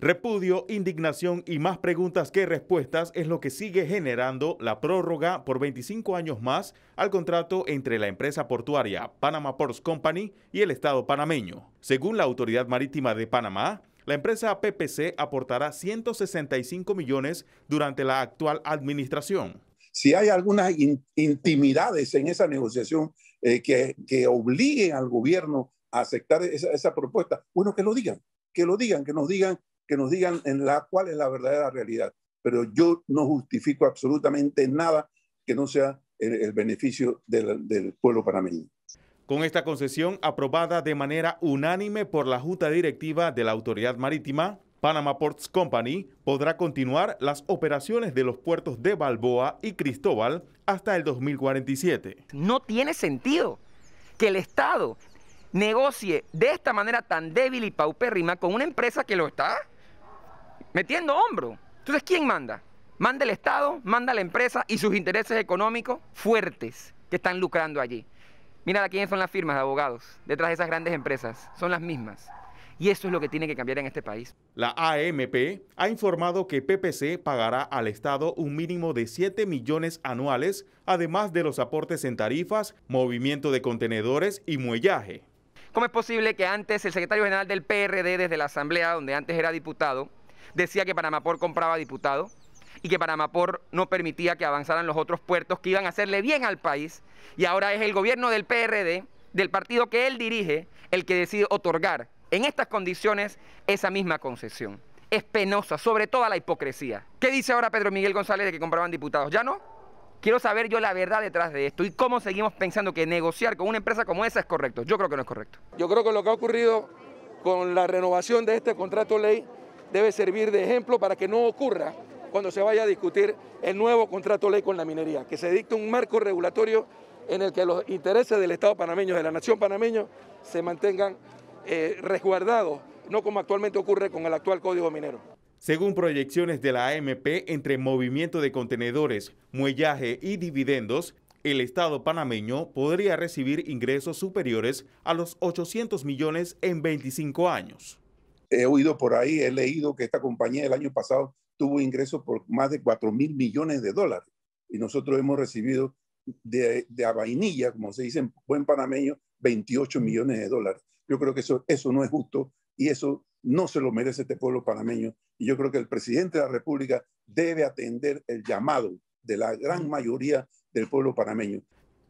Repudio, indignación y más preguntas que respuestas es lo que sigue generando la prórroga por 25 años más al contrato entre la empresa portuaria Panama Ports Company y el Estado panameño. Según la Autoridad Marítima de Panamá, la empresa PPC aportará 165 millones durante la actual administración. Si hay algunas intimidades en esa negociación eh, que, obliguen al gobierno a aceptar esa, esa propuesta, bueno, que lo digan, que lo digan, que nos digan que nos digan en la, cuál es la verdadera realidad. Pero yo no justifico absolutamente nada que no sea el, beneficio del, del pueblo panameño. Con esta concesión aprobada de manera unánime por la Junta Directiva de la Autoridad Marítima, Panama Ports Company podrá continuar las operaciones de los puertos de Balboa y Cristóbal hasta el 2047. No tiene sentido que el Estado negocie de esta manera tan débil y paupérrima con una empresa que lo está metiendo hombro. Entonces, ¿quién manda? Manda el Estado, manda la empresa y sus intereses económicos fuertes que están lucrando allí. Mira quiénes son las firmas de abogados detrás de esas grandes empresas. Son las mismas. Y eso es lo que tiene que cambiar en este país. La AMP ha informado que PPC pagará al Estado un mínimo de 7 millones anuales, además de los aportes en tarifas, movimiento de contenedores y muellaje. ¿Cómo es posible que antes el secretario general del PRD desde la Asamblea, donde antes era diputado, decía que por compraba diputado y que por no permitía que avanzaran los otros puertos que iban a hacerle bien al país. Y ahora es el gobierno del PRD, del partido que él dirige, el que decide otorgar en estas condiciones esa misma concesión. Es penosa, sobre toda la hipocresía. ¿Qué dice ahora Pedro Miguel González de que compraban diputados? ¿Ya no? Quiero saber yo la verdad detrás de esto y cómo seguimos pensando que negociar con una empresa como esa es correcto. Yo creo que no es correcto. Yo creo que lo que ha ocurrido con la renovación de este contrato ley debe servir de ejemplo para que no ocurra cuando se vaya a discutir el nuevo contrato ley con la minería, que se dicte un marco regulatorio en el que los intereses del Estado panameño, de la nación panameña, se mantengan eh, resguardados, no como actualmente ocurre con el actual Código Minero. Según proyecciones de la AMP, entre movimiento de contenedores, muellaje y dividendos, el Estado panameño podría recibir ingresos superiores a los 800 millones en 25 años. He oído por ahí, he leído que esta compañía el año pasado tuvo ingresos por más de 4 mil millones de dólares y nosotros hemos recibido de, de a vainilla, como se dice en buen panameño, 28 millones de dólares. Yo creo que eso, eso no es justo y eso no se lo merece este pueblo panameño. Y yo creo que el presidente de la República debe atender el llamado de la gran mayoría del pueblo panameño.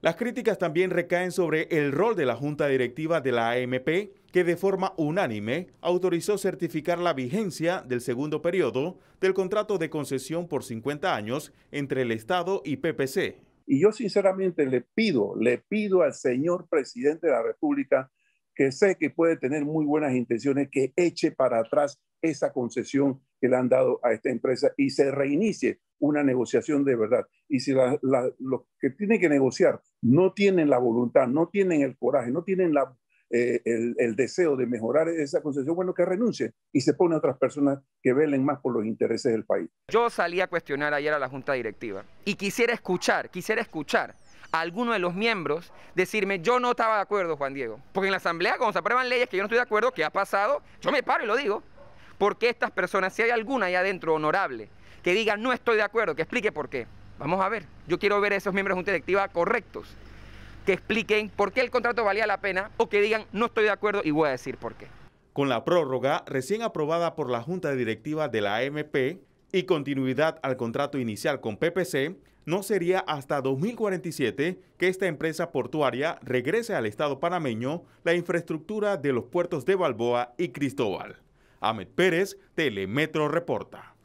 Las críticas también recaen sobre el rol de la Junta Directiva de la AMP, que de forma unánime autorizó certificar la vigencia del segundo periodo del contrato de concesión por 50 años entre el Estado y PPC. Y yo sinceramente le pido, le pido al señor presidente de la República, que sé que puede tener muy buenas intenciones, que eche para atrás esa concesión que le han dado a esta empresa y se reinicie una negociación de verdad. Y si los que tienen que negociar no tienen la voluntad, no tienen el coraje, no tienen la eh, el, deseo de mejorar esa concesión, bueno, que renuncie y se pone a otras personas que velen más por los intereses del país. Yo salí a cuestionar ayer a la Junta Directiva y quisiera escuchar, quisiera escuchar a alguno de los miembros decirme, yo no estaba de acuerdo, Juan Diego, porque en la Asamblea cuando se aprueban leyes que yo no estoy de acuerdo, ¿qué ha pasado, yo me paro y lo digo, porque estas personas, si hay alguna ahí adentro honorable, que diga no estoy de acuerdo, que explique por qué. Vamos a ver, yo quiero ver a esos miembros de Junta Directiva correctos que expliquen por qué el contrato valía la pena o que digan no estoy de acuerdo y voy a decir por qué. Con la prórroga recién aprobada por la Junta Directiva de la AMP y continuidad al contrato inicial con PPC, no sería hasta 2047 que esta empresa portuaria regrese al Estado panameño la infraestructura de los puertos de Balboa y Cristóbal. Ahmed Pérez, Telemetro Reporta.